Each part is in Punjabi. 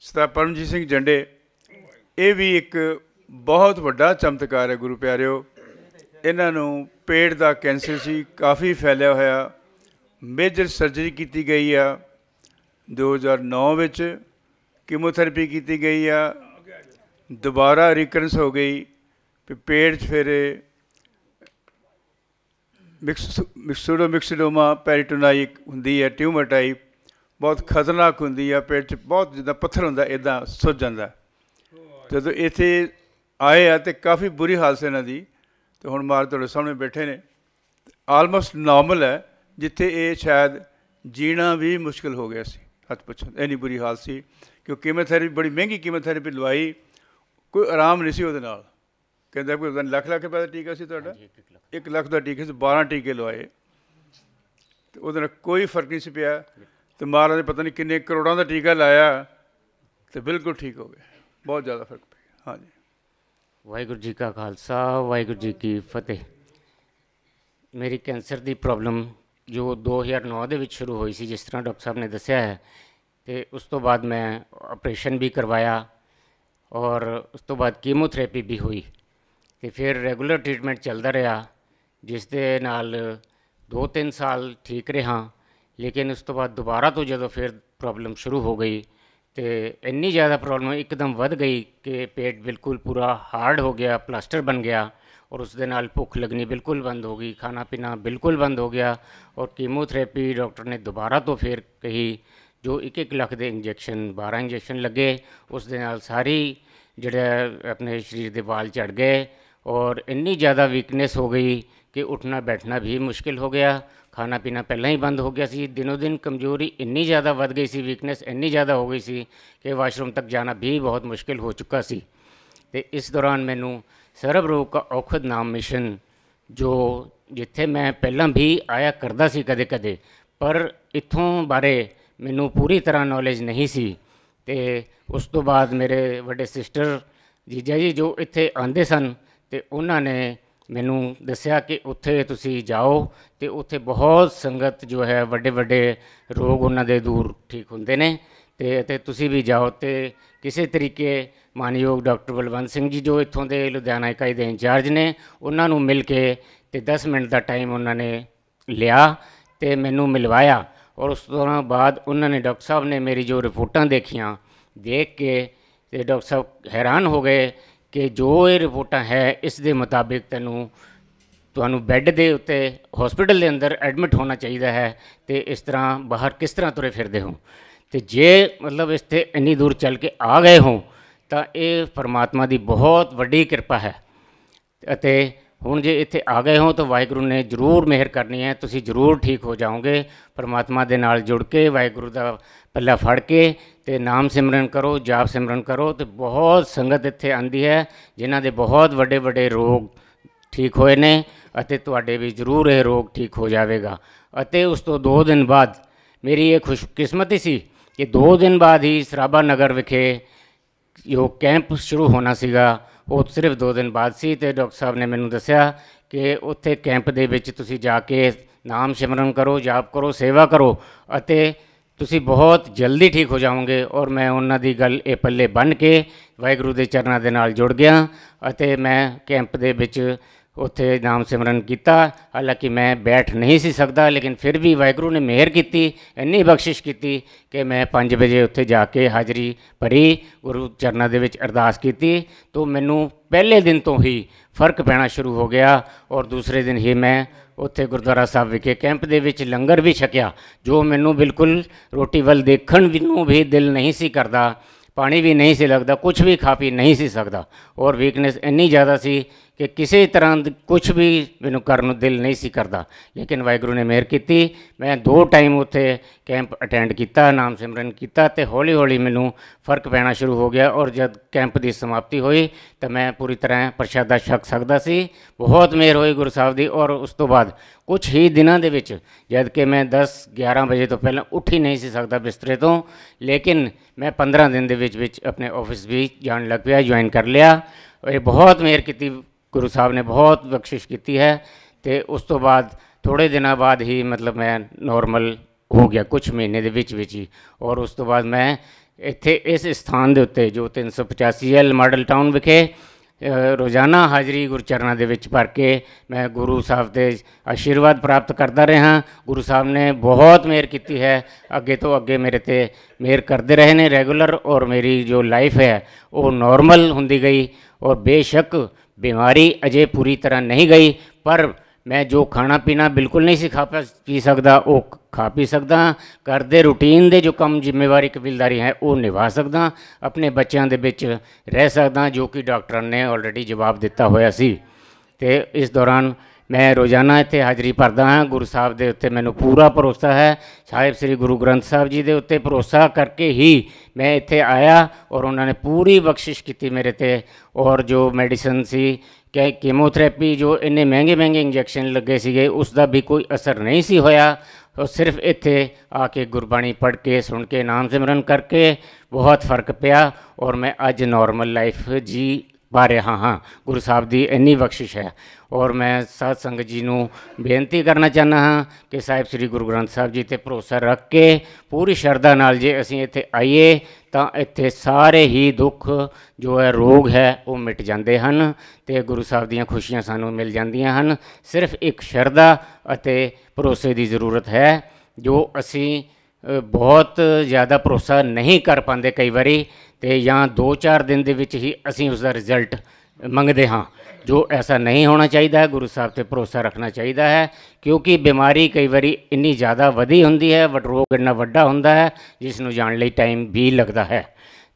ਸਰਦਾਰ ਪਰਮਜੀਤ ਸਿੰਘ ਜੰਡੇ ਇਹ ਵੀ ਇੱਕ ਬਹੁਤ ਵੱਡਾ ਚਮਤਕਾਰ ਹੈ ਗੁਰੂ ਪਿਆਰਿਓ ਇਹਨਾਂ ਨੂੰ ਪੇਟ ਦਾ ਕੈਂਸਰ ਸੀ ਕਾਫੀ ਫੈਲਿਆ ਹੋਇਆ ਮੇਜਰ ਸਰਜਰੀ ਕੀਤੀ ਗਈ ਆ 2009 ਵਿੱਚ ਕੀਮੋਥੈਰੇਪੀ ਕੀਤੀ ਗਈ ਆ ਦੁਬਾਰਾ ਰਿਕਰੈਂਸ ਹੋ ਗਈ ਪੇਟ 'ਚ ਫਿਰ ਮਿਕਸ ਮਿਕਸਡੋਮਿਕਸਡੋਮਾ ਪੈਰੀਟੋਨਾਈਕ ਹੁੰਦੀ ਹੈ ਟਿਊਮਰ ਟਾਈਪ ਬਹੁਤ ਖਤਰਨਾਕ ਹੁੰਦੀ ਆ ਪੇਟ 'ਚ ਬਹੁਤ ਜਿੱਦਾਂ ਪੱਥਰ ਹੁੰਦਾ ਇਦਾਂ ਸੁੱਜ ਜਾਂਦਾ ਜਦੋਂ ਇੱਥੇ ਆਏ ਆ ਤੇ ਕਾਫੀ ਬੁਰੀ ਹਾਲਤ ਸੀ ਇਹਨਾਂ ਦੀ ਤੇ ਹੁਣ ਮਾਰ ਤੁਹਾਡੇ ਸਾਹਮਣੇ ਬੈਠੇ ਨੇ ਆਲਮੋਸਟ ਨਾਰਮਲ ਹੈ ਜਿੱਥੇ ਇਹ ਸ਼ਾਇਦ ਜੀਣਾ ਵੀ ਮੁਸ਼ਕਲ ਹੋ ਗਿਆ ਸੀ ਹੱਥ ਪੁੱਛਣ ਇਹਨੀ ਬੁਰੀ ਹਾਲਤ ਸੀ ਕਿ ਕੀਮੋਥੈਰੇਪੀ ਬੜੀ ਮਹਿੰਗੀ ਕੀਮੋਥੈਰੇਪੀ ਲਵਾਈ ਕੋਈ ਆਰਾਮ ਨਹੀਂ ਸੀ ਉਹਦੇ ਨਾਲ ਕਹਿੰਦਾ ਕੋਈ ਲੱਖ ਲੱਖ ਰੁਪਏ ਦਾ ਟੀਕਾ ਸੀ ਤੁਹਾਡਾ 1 ਲੱਖ ਦਾ ਟੀਕਾ ਸੀ 12 ਟੀਕੇ ਲਵਾਏ ਉਹਦੇ ਨਾਲ ਕੋਈ ਫਰਕ ਨਹੀਂ ਸੀ ਪਿਆ ਤੇ ਮਹਾਰਾਜ ਨੇ ਪਤਾ ਨਹੀਂ ਕਿੰਨੇ ਕਰੋੜਾਂ ਦਾ ਟੀਕਾ ਲਾਇਆ ਤੇ ਬਿਲਕੁਲ ਠੀਕ ਹੋ ਗਏ ਬਹੁਤ ਜ਼ਿਆਦਾ ਫਰਕ ਪਿਆ ਹਾਂਜੀ ਵਾਹਿਗੁਰੂ ਜੀ ਕਾ ਖਾਲਸਾ ਵਾਹਿਗੁਰੂ ਜੀ ਕੀ ਫਤਿਹ ਮੇਰੀ ਕੈਂਸਰ ਦੀ ਪ੍ਰੋਬਲਮ ਜੋ 2009 ਦੇ ਵਿੱਚ ਸ਼ੁਰੂ ਹੋਈ ਸੀ ਜਿਸ ਤਰ੍ਹਾਂ ਡਾਕਟਰ ਸਾਹਿਬ ਨੇ ਦੱਸਿਆ ਹੈ ਤੇ ਉਸ ਤੋਂ ਬਾਅਦ ਮੈਂ ਆਪਰੇਸ਼ਨ ਵੀ ਕਰਵਾਇਆ ਔਰ ਉਸ ਤੋਂ ਬਾਅਦ ਕੀਮੋਥੈਰੇਪੀ ਵੀ ਹੋਈ ਤੇ ਫਿਰ ਰੈਗੂਲਰ ਟ੍ਰੀਟਮੈਂਟ ਚੱਲਦਾ ਰਿਹਾ ਜਿਸ ਦੇ ਨਾਲ 2-3 ਸਾਲ ਠੀਕ ਰਿਹਾ ਲੇਕਿਨ ਉਸ ਤੋਂ ਬਾਅਦ ਦੁਬਾਰਾ ਤੋਂ ਜਦੋਂ ਫਿਰ ਪ੍ਰੋਬਲਮ ਸ਼ੁਰੂ ਹੋ ਗਈ ਤੇ ਇੰਨੀ ਜ਼ਿਆਦਾ ਪ੍ਰੋਬਲਮ ਇੱਕਦਮ ਵੱਧ ਗਈ ਕਿ ਪੇਟ ਬਿਲਕੁਲ ਪੂਰਾ ਹਾਰਡ ਹੋ ਗਿਆ ਪਲਾਸਟਰ ਬਣ ਗਿਆ ਔਰ ਉਸ ਦੇ ਨਾਲ ਭੁੱਖ ਲੱਗਣੀ ਬਿਲਕੁਲ ਬੰਦ ਹੋ ਗਈ ਖਾਣਾ ਪੀਣਾ ਬਿਲਕੁਲ ਬੰਦ ਹੋ ਗਿਆ ਔਰ ਕੀਮੋਥੈਰੇਪੀ ਡਾਕਟਰ ਨੇ ਦੁਬਾਰਾ ਤੋਂ ਫਿਰ ਕਹੀ ਜੋ 1-1 ਲੱਖ ਦੇ ਇੰਜੈਕਸ਼ਨ 12 ਇੰਜੈਕਸ਼ਨ ਲੱਗੇ ਉਸ ਦੇ ਨਾਲ ਸਾਰੀ ਜਿਹੜਾ ਆਪਣੇ ਸਰੀਰ ਦੇ ਵਾਲ ਝੜ ਗਏ ਔਰ ਇੰਨੀ ਜ਼ਿਆਦਾ ਵੀਕਨੈਸ ਹੋ ਗਈ ਕਿ ਉੱਠਣਾ ਬੈਠਣਾ ਵੀ ਮੁਸ਼ਕਿਲ ਹੋ ਗਿਆ ਖਾਣਾ ਪੀਣਾ ਪਹਿਲਾਂ ਹੀ ਬੰਦ ਹੋ ਗਿਆ ਸੀ ਦਿਨੋ ਦਿਨ ਕਮਜ਼ੋਰੀ ਇੰਨੀ ਜ਼ਿਆਦਾ ਵੱਧ ਗਈ ਸੀ ਵੀਕਨੈਸ ਇੰਨੀ ਜ਼ਿਆਦਾ ਹੋ ਗਈ ਸੀ ਕਿ ਵਾਸ਼ਰੂਮ ਤੱਕ ਜਾਣਾ ਵੀ ਬਹੁਤ ਮੁਸ਼ਕਿਲ ਹੋ ਚੁੱਕਾ ਸੀ ਤੇ ਇਸ ਦੌਰਾਨ ਮੈਨੂੰ ਸਰਬ ਰੋਗ ਦਾ ਔਖਦ ਨਾਮ ਮਿਸ਼ਨ ਜੋ ਜਿੱਥੇ ਮੈਂ ਪਹਿਲਾਂ ਵੀ ਆਇਆ ਕਰਦਾ ਸੀ ਕਦੇ-ਕਦੇ ਪਰ ਇਥੋਂ ਬਾਰੇ ਮੈਨੂੰ ਪੂਰੀ ਤਰ੍ਹਾਂ ਨੌਲੇਜ ਨਹੀਂ ਸੀ ਤੇ ਉਸ ਤੋਂ ਬਾਅਦ ਮੇਰੇ ਵੱਡੇ ਸਿਸਟਰ ਜੀਜਾ ਜੀ ਜੋ ਇੱਥੇ ਆਂਦੇ ਸਨ ਤੇ ਉਹਨਾਂ ਨੇ ਮੈਨੂੰ ਦੱਸਿਆ ਕਿ ਉੱਥੇ ਤੁਸੀਂ ਜਾਓ ਤੇ ਉੱਥੇ ਬਹੁਤ ਸੰਗਤ ਜੋ ਹੈ ਵੱਡੇ ਵੱਡੇ ਰੋਗ ਉਹਨਾਂ ਦੇ ਦੂਰ ਠੀਕ ਹੁੰਦੇ ਨੇ ਤੇ ਤੇ ਤੁਸੀਂ ਵੀ ਜਾਓ ਤੇ ਕਿਸੇ ਤਰੀਕੇ ਮਾਨਯੋਗ ਡਾਕਟਰ ਬਲਵੰਤ ਸਿੰਘ ਜੀ ਜੋ ਇੱਥੋਂ ਦੇ ਲੁਧਿਆਣਾ ਇਕਾਈ ਦੇ ਇੰਚਾਰਜ ਨੇ ਉਹਨਾਂ ਨੂੰ ਮਿਲ ਕੇ ਤੇ 10 ਮਿੰਟ ਦਾ ਟਾਈਮ ਉਹਨਾਂ ਨੇ ਲਿਆ ਤੇ ਮੈਨੂੰ ਮਿਲਵਾਇਆ ਔਰ ਉਸ ਤੋਂ ਬਾਅਦ ਉਹਨਾਂ ਨੇ ਡਾਕਟਰ ਸਾਹਿਬ ਨੇ ਮੇਰੀ ਜੋ ਰਿਪੋਰਟਾਂ ਦੇਖੀਆਂ ਦੇਖ ਕੇ ਤੇ ਡਾਕਟਰ ਸਾਹਿਬ ਹੈਰਾਨ ਹੋ ਗਏ ਕਿ ਜੋ ਇਹ ਰਿਪੋਰਟਾਂ ਹੈ ਇਸ ਦੇ ਮੁਤਾਬਿਕ ਤੈਨੂੰ ਤੁਹਾਨੂੰ ਬੈੱਡ ਦੇ ਉੱਤੇ ਹਸਪੀਟਲ ਦੇ ਅੰਦਰ ਐਡਮਿਟ ਹੋਣਾ ਚਾਹੀਦਾ ਹੈ ਤੇ ਇਸ ਤਰ੍ਹਾਂ ਬਾਹਰ ਕਿਸ ਤਰ੍ਹਾਂ ਤੁਰੇ ਫਿਰਦੇ ਹੋ ਤੇ ਜੇ ਮਤਲਬ ਇਸ ਤੇ ਇੰਨੀ ਦੂਰ ਚੱਲ ਕੇ ਆ ਗਏ ਹੋ ਤਾਂ ਇਹ ਪਰਮਾਤਮਾ ਦੀ ਬਹੁਤ ਵੱਡੀ ਕਿਰਪਾ ਹੈ ਅਤੇ ਹੁਣ ਜੇ ਇੱਥੇ ਆ ਗਏ ਹੋ ਤਾਂ ਵਾਹਿਗੁਰੂ ਨੇ ਜ਼ਰੂਰ ਮਿਹਰ ਕਰਨੀ ਹੈ ਤੁਸੀਂ ਜ਼ਰੂਰ ਠੀਕ ਹੋ ਜਾਓਗੇ ਪਰਮਾਤਮਾ ਦੇ ਨਾਲ ਜੁੜ ਕੇ ਵਾਹਿਗੁਰੂ ਦਾ ਪੱਲਾ ਫੜ ਕੇ ਤੇ ਨਾਮ ਸਿਮਰਨ ਕਰੋ ਜਾਪ ਸਿਮਰਨ ਕਰੋ ਤੇ ਬਹੁਤ ਸੰਗਤ ਇੱਥੇ ਆਂਦੀ ਹੈ ਜਿਨ੍ਹਾਂ ਦੇ ਬਹੁਤ ਵੱਡੇ ਵੱਡੇ ਰੋਗ ਠੀਕ ਹੋਏ ਨੇ ਅਤੇ ਤੁਹਾਡੇ ਵੀ ਜ਼ਰੂਰ ਇਹ ਰੋਗ ਠੀਕ ਹੋ ਜਾਵੇਗਾ ਅਤੇ ਉਸ ਤੋਂ 2 ਦਿਨ ਬਾਅਦ ਮੇਰੀ ਇਹ ਖੁਸ਼ਕਿਸਮਤੀ ਸੀ ਕਿ 2 ਦਿਨ ਬਾਅਦ ਹੀ ਸਰਾਬਾ ਨਗਰ ਵਿਖੇ ਯੋਗ ਕੈਂਪ ਸ਼ੁਰੂ ਹੋਣਾ ਸੀਗਾ ਉਹ ਸਿਰਫ 2 ਦਿਨ ਬਾਅਦ ਸੀ ਤੇ ਡਾਕਟਰ ਸਾਹਿਬ ਨੇ ਮੈਨੂੰ ਦੱਸਿਆ ਕਿ ਉੱਥੇ ਕੈਂਪ ਦੇ ਵਿੱਚ ਤੁਸੀਂ ਜਾ ਕੇ ਨਾਮ ਸਿਮਰਨ ਕਰੋ ਜਾਪ ਕਰੋ ਸੇਵਾ ਕਰੋ ਅਤੇ ਤੁਸੀਂ ਬਹੁਤ ਜਲਦੀ ਠੀਕ ਹੋ ਜਾਵੋਗੇ ਔਰ ਮੈਂ ਉਹਨਾਂ ਦੀ ਗੱਲ ਇਹ ਪੱਲੇ ਬੰਨ ਕੇ ਵਾਹਿਗੁਰੂ ਦੇ ਚਰਨਾਂ ਦੇ ਨਾਲ ਜੁੜ ਗਿਆ ਅਤੇ ਮੈਂ ਕੈਂਪ ਦੇ ਵਿੱਚ ਉੱਥੇ ਨਾਮ ਸਿਮਰਨ ਕੀਤਾ ਹਾਲਾਂਕਿ ਮੈਂ ਬੈਠ ਨਹੀਂ ਸੀ ਸਕਦਾ ਲੇਕਿਨ ਫਿਰ ਵੀ ਵਾਹਿਗੁਰੂ ਨੇ ਮਿਹਰ ਕੀਤੀ ਇੰਨੀ ਬਖਸ਼ਿਸ਼ ਕੀਤੀ ਕਿ ਮੈਂ 5 ਵਜੇ ਉੱਥੇ ਜਾ ਕੇ ਹਾਜ਼ਰੀ ਭਰੀ ਗੁਰੂ ਚਰਨਾਂ ਦੇ ਵਿੱਚ ਅਰਦਾਸ ਕੀਤੀ ਤੋਂ ਮੈਨੂੰ ਪਹਿਲੇ ਦਿਨ ਤੋਂ ਹੀ ਫਰਕ ਪੈਣਾ ਸ਼ੁਰੂ ਹੋ ਗਿਆ ਔਰ ਦੂਸਰੇ ਦਿਨ ਹੀ ਮੈਂ ਉੱਥੇ ਗੁਰਦੁਆਰਾ ਸਾਹਿਬ ਵਿਖੇ ਕੈਂਪ ਦੇ ਵਿੱਚ ਲੰਗਰ ਵੀ ਛਕਿਆ ਜੋ ਮੈਨੂੰ ਬਿਲਕੁਲ ਰੋਟੀ ਵੱਲ ਦੇਖਣ ਨੂੰ ਵੀ ਦਿਲ ਨਹੀਂ ਸੀ ਕਰਦਾ ਪਾਣੀ ਵੀ ਨਹੀਂ ਸੀ ਲੱਗਦਾ ਕੁਝ ਵੀ ਖਾ ਪੀ ਨਹੀਂ ਸੀ ਸਕਦਾ ਔਰ ਵੀਕਨੈਸ ਇੰਨੀ ਜ਼ਿਆਦਾ ਸੀ ਕਿ ਕਿਸੇ ਤਰ੍ਹਾਂ ਕੁਝ ਵੀ ਮੈਨੂੰ ਕਰਨ ਨੂੰ ਦਿਲ ਨਹੀਂ ਸੀ ਕਰਦਾ ਲੇਕਿਨ ਵਾਹਿਗੁਰੂ ਨੇ ਮਿਹਰ ਕੀਤੀ ਮੈਂ ਦੋ ਟਾਈਮ ਉੱਥੇ ਕੈਂਪ ਅਟੈਂਡ ਕੀਤਾ ਨਾਮ ਸਿਮਰਨ ਕੀਤਾ ਤੇ ਹੌਲੀ ਹੌਲੀ ਮੈਨੂੰ ਫਰਕ ਪੈਣਾ ਸ਼ੁਰੂ ਹੋ ਗਿਆ ਔਰ ਜਦ ਕੈਂਪ ਦੀ ਸਮਾਪਤੀ ਹੋਈ ਤਾਂ ਮੈਂ ਪੂਰੀ ਤਰ੍ਹਾਂ ਪ੍ਰਸ਼ਾਦਾ ਛਕ ਸਕਦਾ ਸੀ ਬਹੁਤ ਮਿਹਰ ਹੋਈ ਗੁਰੂ ਸਾਹਿਬ ਦੀ ਔਰ ਉਸ ਤੋਂ ਬਾਅਦ ਕੁਝ ਹੀ ਦਿਨਾਂ ਦੇ ਵਿੱਚ ਜਦ ਕਿ ਮੈਂ 10 11 ਵਜੇ ਤੋਂ ਪਹਿਲਾਂ ਉੱਠ ਹੀ ਨਹੀਂ ਸੀ ਸਕਦਾ ਬਿਸਤਰੇ ਤੋਂ ਲੇਕਿਨ ਮੈਂ 15 ਦਿਨ ਦੇ ਵਿੱਚ ਵਿੱਚ ਆਪਣੇ ਆਫਿਸ ਵੀ ਜਾਣ ਲੱਗ ਪਿਆ ਜੁਆਇਨ ਕਰ ਲਿਆ ਇਹ ਬਹੁਤ ਮਿਹਰ ਕੀਤੀ ਗੁਰੂ ਸਾਹਿਬ ਨੇ ਬਹੁਤ ਬਖਸ਼ਿਸ਼ ਕੀਤੀ ਹੈ ਤੇ ਉਸ ਤੋਂ ਬਾਅਦ ਥੋੜੇ ਦਿਨਾਂ ਬਾਅਦ ਹੀ ਮਤਲਬ ਮੈਂ ਨਾਰਮਲ ਹੋ ਗਿਆ ਕੁਝ ਮਹੀਨੇ ਦੇ ਵਿੱਚ ਵਿੱਚ ਹੀ ਔਰ ਉਸ ਤੋਂ ਬਾਅਦ ਮੈਂ ਇੱਥੇ ਇਸ ਸਥਾਨ ਦੇ ਉੱਤੇ ਜੋ 385 ਐਲ ਮਾਡਲ ਟਾਊਨ ਵਿਖੇ ਰੋਜ਼ਾਨਾ ਹਾਜ਼ਰੀ ਗੁਰਚਰਨਾਂ ਦੇ ਵਿੱਚ ਭਰ ਕੇ ਮੈਂ ਗੁਰੂ ਸਾਹਿਬ ਦੇ ਆਸ਼ੀਰਵਾਦ ਪ੍ਰਾਪਤ ਕਰਦਾ ਰਿਹਾ ਗੁਰੂ ਸਾਹਿਬ ਨੇ ਬਹੁਤ ਮਿਹਰ ਕੀਤੀ ਹੈ ਅੱਗੇ ਤੋਂ ਅੱਗੇ ਮੇਰੇ ਤੇ ਮਿਹਰ ਕਰਦੇ ਰਹੇ ਨੇ ਰੈਗੂਲਰ ਔਰ ਮੇਰੀ ਜੋ ਲਾਈਫ ਹੈ ਉਹ ਨਾਰਮਲ ਹੁੰਦੀ ਗਈ ਔਰ ਬੇਸ਼ੱਕ ਬਿਮਾਰੀ ਅਜੇ ਪੂਰੀ ਤਰ੍ਹਾਂ ਨਹੀਂ ਗਈ ਪਰ ਮੈਂ ਜੋ ਖਾਣਾ ਪੀਣਾ ਬਿਲਕੁਲ ਨਹੀਂ ਸਿਖਾ ਪੀ ਸਕਦਾ ਉਹ ਖਾ ਪੀ ਸਕਦਾ ਘਰ ਦੇ ਰੁਟੀਨ ਦੇ ਜੋ ਕੰਮ ਜ਼ਿੰਮੇਵਾਰੀ ਕਬੀਲਦਾਰੀ ਹੈ ਉਹ ਨਿਭਾ ਸਕਦਾ ਆਪਣੇ ਬੱਚਿਆਂ ਦੇ ਵਿੱਚ ਰਹਿ ਸਕਦਾ ਜੋ ਕਿ ਡਾਕਟਰਾਂ ਨੇ ਆਲਰੇਡੀ ਜਵਾਬ ਦਿੱਤਾ ਹੋਇਆ ਸੀ ਤੇ ਇਸ ਦੌਰਾਨ ਮੈਂ ਰੋਜ਼ਾਨਾ ਇੱਥੇ ਹਾਜ਼ਰੀ ਭਰਦਾ ਹਾਂ ਗੁਰੂ ਸਾਹਿਬ ਦੇ ਉੱਤੇ ਮੈਨੂੰ ਪੂਰਾ ਭਰੋਸਾ ਹੈ ਸਾਹਿਬ ਸ੍ਰੀ ਗੁਰੂ ਗ੍ਰੰਥ ਸਾਹਿਬ ਜੀ ਦੇ ਉੱਤੇ ਭਰੋਸਾ ਕਰਕੇ ਹੀ ਮੈਂ ਇੱਥੇ ਆਇਆ ਔਰ ਉਹਨਾਂ ਨੇ ਪੂਰੀ ਬਖਸ਼ਿਸ਼ ਕੀਤੀ ਮੇਰੇ ਤੇ ਔਰ ਜੋ ਮੈਡੀਸਨ ਸੀ ਕਿ ਕੀਮੋਥੈਰੇਪੀ ਜੋ ਇੰਨੇ ਮਹਿੰਗੇ ਮਹਿੰਗੇ ਇੰਜੈਕਸ਼ਨ ਲੱਗੇ ਸੀਗੇ ਉਸ ਦਾ ਵੀ ਕੋਈ ਅਸਰ ਨਹੀਂ ਸੀ ਹੋਇਆ ਉਹ ਸਿਰਫ ਇੱਥੇ ਆ ਕੇ ਗੁਰਬਾਣੀ ਪੜ੍ਹ ਕੇ ਸੁਣ ਕੇ ਨਾਮ ਸਿਮਰਨ ਕਰਕੇ ਬਹੁਤ ਫਰਕ ਪਿਆ ਔਰ ਮੈਂ ਅੱਜ ਨਾਰਮਲ ਲਾਈਫ ਜੀ ਬਾ ਰਿਹਾ ਹਾਂ ਗੁਰੂ ਸਾਹਿਬ ਦੀ ਇੰਨੀ ਬਖਸ਼ਿਸ਼ ਹੈ ਔਰ ਮੈਂ ਸਾਧ ਸੰਗਤ ਜੀ ਨੂੰ ਬੇਨਤੀ ਕਰਨਾ ਚਾਹਨਾ ਹਾਂ ਕਿ ਸਾਹਿਬ ਸ੍ਰੀ ਗੁਰੂ ਗ੍ਰੰਥ ਸਾਹਿਬ ਜੀ ਤੇ ਭਰੋਸਾ ਰੱਖ ਕੇ ਪੂਰੀ ਸ਼ਰਧਾ ਨਾਲ ਜੇ ਅਸੀਂ ਇੱਥੇ ਆਈਏ ਤਾਂ ਇੱਥੇ ਸਾਰੇ ਹੀ ਦੁੱਖ ਜੋ ਹੈ ਰੋਗ ਹੈ ਉਹ ਮਿਟ ਜਾਂਦੇ ਹਨ ਤੇ ਗੁਰੂ ਸਾਹਿਬ ਦੀਆਂ ਖੁਸ਼ੀਆਂ ਸਾਨੂੰ ਮਿਲ ਜਾਂਦੀਆਂ ਹਨ ਸਿਰਫ ਇੱਕ ਸ਼ਰਧਾ ਅਤੇ ਭਰੋਸੇ ਦੀ ਜ਼ਰੂਰਤ ਹੈ ਜੋ ਅਸੀਂ ਬਹੁਤ ਜ਼ਿਆਦਾ ਭਰੋਸਾ ਨਹੀਂ ਕਰ ਪਾਉਂਦੇ ਕਈ ਵਾਰੀ ਤੇ ਜਾਂ 2-4 ਦਿਨ ਦੇ ਵਿੱਚ ਹੀ ਅਸੀਂ ਉਸ ਦਾ ਰਿਜ਼ਲਟ ਮੰਗਦੇ ਹਾਂ ਜੋ ਐਸਾ ਨਹੀਂ ਹੋਣਾ ਚਾਹੀਦਾ ਹੈ ਗੁਰੂ ਸਾਹਿਬ ਤੇ ਭਰੋਸਾ ਰੱਖਣਾ ਚਾਹੀਦਾ ਹੈ ਕਿਉਂਕਿ ਬਿਮਾਰੀ ਕਈ ਵਾਰੀ ਇੰਨੀ ਜ਼ਿਆਦਾ ਵਧੀ ਹੁੰਦੀ ਹੈ ਵਟ ਰੋਗ ਇੰਨਾ ਵੱਡਾ ਹੁੰਦਾ ਹੈ ਜਿਸ ਨੂੰ ਜਾਣ ਲਈ ਟਾਈਮ ਵੀ ਲੱਗਦਾ ਹੈ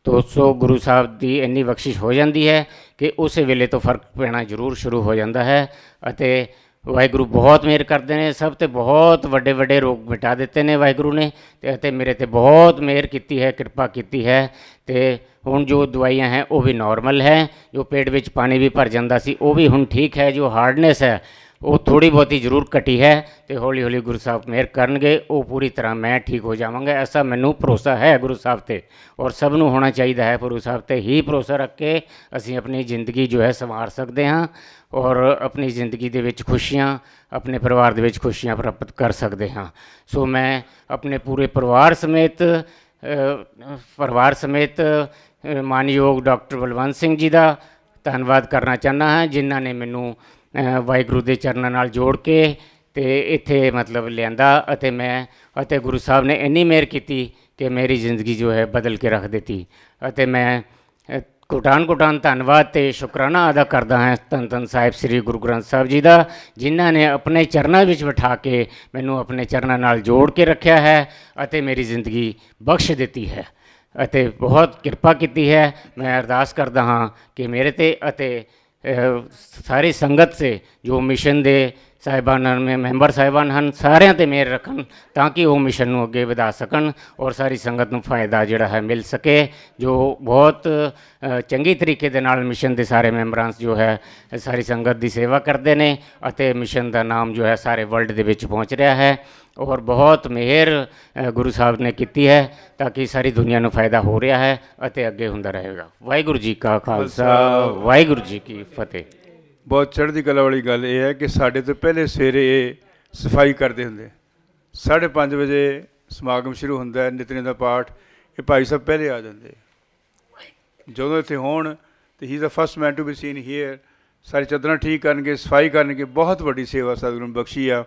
ਤੋ ਸੋ ਗੁਰੂ ਸਾਹਿਬ ਦੀ ਇੰਨੀ ਬਖਸ਼ਿਸ਼ ਹੋ ਜਾਂਦੀ ਹੈ ਕਿ ਉਸੇ ਵੇਲੇ ਤੋਂ ਫਰਕ ਪੈਣਾ ਜ਼ਰੂਰ ਸ਼ੁਰੂ ਹੋ ਜਾਂਦਾ ਹੈ ਅਤੇ ਵਾਹਿਗੁਰੂ ਬਹੁਤ ਮਿਹਰ ਕਰਦੇ ਨੇ ਸਭ ਤੇ ਬਹੁਤ ਵੱਡੇ ਵੱਡੇ ਰੋਗ ਮਿਟਾ ਦਿੱਤੇ ਨੇ ਵਾਹਿਗੁਰੂ ਨੇ ਤੇ ਅਤੇ ਮੇਰੇ ਤੇ ਬਹੁਤ ਮਿਹਰ ਕੀਤੀ ਹੈ ਕਿਰਪਾ ਕੀਤੀ ਹੈ ਤੇ ਹੁਣ ਜੋ ਦਵਾਈਆਂ ਹੈ ਉਹ ਵੀ ਨਾਰਮਲ ਹੈ ਜੋ ਪੇਟ ਵਿੱਚ ਪਾਣੀ ਵੀ ਭਰ ਜਾਂਦਾ ਸੀ ਉਹ ਵੀ ਹੁਣ ਠੀਕ ਹੈ ਜੋ ਹਾਰਡਨੈਸ ਹੈ ਉਹ ਥੋੜੀ ਬਹੁਤੀ ਜ਼ਰੂਰ ਕੱਟੀ ਹੈ ਤੇ ਹੌਲੀ ਹੌਲੀ ਗੁਰੂ ਸਾਹਿਬ ਮਿਹਰ ਕਰਨਗੇ ਉਹ ਪੂਰੀ ਤਰ੍ਹਾਂ ਮੈਂ ਠੀਕ ਹੋ ਜਾਵਾਂਗਾ ਐਸਾ ਮੈਨੂੰ ਭਰੋਸਾ ਹੈ ਗੁਰੂ ਸਾਹਿਬ ਤੇ ਔਰ ਸਭ ਨੂੰ ਹੋਣਾ ਚਾਹੀਦਾ ਹੈ ਗੁਰੂ ਸਾਹਿਬ ਤੇ ਹੀ ਭਰੋਸਾ ਰੱਖ ਕੇ ਅਸੀਂ ਆਪਣੀ ਜ਼ਿੰਦਗੀ ਜੋ ਹੈ ਸੰਵਾਰ ਸਕਦੇ ਹਾਂ ਔਰ ਆਪਣੀ ਜ਼ਿੰਦਗੀ ਦੇ ਵਿੱਚ ਖੁਸ਼ੀਆਂ ਆਪਣੇ ਪਰਿਵਾਰ ਦੇ ਵਿੱਚ ਖੁਸ਼ੀਆਂ ਪ੍ਰਾਪਤ ਕਰ ਸਕਦੇ ਹਾਂ ਸੋ ਮੈਂ ਆਪਣੇ ਪੂਰੇ ਪਰਿਵਾਰ ਸਮੇਤ ਪਰਿਵਾਰ ਸਮੇਤ ਮਾਨਯੋਗ ਡਾਕਟਰ ਬਲਵੰਤ ਸਿੰਘ ਜੀ ਦਾ ਧੰਨਵਾਦ ਕਰਨਾ ਚਾਹਨਾ ਹਾਂ ਜਿਨ੍ਹਾਂ ਨੇ ਮੈਨੂੰ ਵਾਹਿਗੁਰੂ ਦੇ ਚਰਨਾਂ ਨਾਲ ਜੋੜ ਕੇ ਤੇ ਇੱਥੇ ਮਤਲਬ ਲਿਆਂਦਾ ਅਤੇ ਮੈਂ ਅਤੇ ਗੁਰੂ ਸਾਹਿਬ ਨੇ ਇੰਨੀ ਮਿਹਰ ਕੀਤੀ ਕਿ ਮੇਰੀ ਜ਼ਿੰਦਗੀ ਜੋ ਹੈ ਬਦਲ ਕੇ ਰੱਖ ਦਿੱਤੀ ਅਤੇ ਮੈਂ ਕੋਟਾਨ ਕੋਟਾਨ ਧੰਨਵਾਦ ਤੇ ਸ਼ੁਕਰਾਨਾ ਅਦਾ ਕਰਦਾ ਹਾਂ ਤਨ ਤਨ ਸਾਹਿਬ ਸ੍ਰੀ ਗੁਰੂ ਗ੍ਰੰਥ ਸਾਹਿਬ ਜੀ ਦਾ ਜਿਨ੍ਹਾਂ ਨੇ ਆਪਣੇ ਚਰਨਾਂ ਵਿੱਚ ਬਿਠਾ ਕੇ ਮੈਨੂੰ ਆਪਣੇ ਚਰਨਾਂ ਨਾਲ ਜੋੜ ਕੇ ਰੱਖਿਆ ਹੈ ਅਤੇ ਮੇਰੀ ਜ਼ਿੰਦਗੀ ਬਖਸ਼ ਦਿੱਤੀ ਹੈ ਅਤੇ ਬਹੁਤ ਕਿਰਪਾ ਕੀਤੀ ਹੈ ਮੈਂ ਅਰਦਾਸ ਕਰਦਾ ਹਾਂ ਕਿ ਮੇਰੇ ਤੇ ਅਤੇ सारी संगत से जो मिशन दे ਸਾਹਿਬਾਨ ਨੇ ਮੈਂਬਰ ਸਾਹਿਬਾਨ ਹਨ ਸਾਰਿਆਂ ਤੇ ਮੇਰ ਰੱਖਣ ਤਾਂ ਕਿ ਉਹ ਮਿਸ਼ਨ ਨੂੰ ਅੱਗੇ ਵਧਾ ਸਕਣ ਔਰ ਸਾਰੀ ਸੰਗਤ ਨੂੰ ਫਾਇਦਾ ਜਿਹੜਾ ਹੈ ਮਿਲ ਸਕੇ ਜੋ ਬਹੁਤ ਚੰਗੀ ਤਰੀਕੇ ਦੇ ਨਾਲ ਮਿਸ਼ਨ ਦੇ ਸਾਰੇ ਮੈਂਬਰਾਂਸ ਜੋ ਹੈ ਸਾਰੀ ਸੰਗਤ ਦੀ ਸੇਵਾ ਕਰਦੇ ਨੇ ਅਤੇ ਮਿਸ਼ਨ ਦਾ ਨਾਮ ਜੋ ਹੈ ਸਾਰੇ ਵਰਲਡ ਦੇ ਵਿੱਚ ਪਹੁੰਚ ਰਿਹਾ ਹੈ ਔਰ ਬਹੁਤ ਮਿਹਰ ਗੁਰੂ ਸਾਹਿਬ ਨੇ ਕੀਤੀ ਹੈ ਤਾਂ ਕਿ ਸਾਰੀ ਦੁਨੀਆ ਨੂੰ ਫਾਇਦਾ ਹੋ ਰਿਹਾ ਹੈ ਅਤੇ ਅੱਗੇ ਹੁੰਦਾ ਰਹੇਗਾ ਵਾਹਿਗੁਰੂ ਜੀ ਕਾ ਖਾਲਸਾ ਵਾਹਿਗੁਰੂ ਜੀ ਕੀ ਫਤਿਹ ਬਹੁਤ ਚੜ੍ਹਦੀ ਕਲਾ ਵਾਲੀ ਗੱਲ ਇਹ ਹੈ ਕਿ ਸਾਡੇ ਤੋਂ ਪਹਿਲੇ ਸਵੇਰੇ ਇਹ ਸਫਾਈ ਕਰਦੇ ਹੁੰਦੇ 5:30 ਵਜੇ ਸਮਾਗਮ ਸ਼ੁਰੂ ਹੁੰਦਾ ਹੈ ਨਿਤਨੇ ਦਾ ਪਾਠ ਇਹ ਭਾਈ ਸਾਹਿਬ ਪਹਿਲੇ ਆ ਜਾਂਦੇ ਜਦੋਂ ਇੱਥੇ ਹੋਣ ਤੇ he is the first man to be seen here ਸਾਰੇ ਚਦਰਾਂ ਠੀਕ ਕਰਨਗੇ ਸਫਾਈ ਕਰਨਗੇ ਬਹੁਤ ਵੱਡੀ ਸੇਵਾ ਸਤਿਗੁਰੂ ਨੇ ਬਖਸ਼ੀ ਆ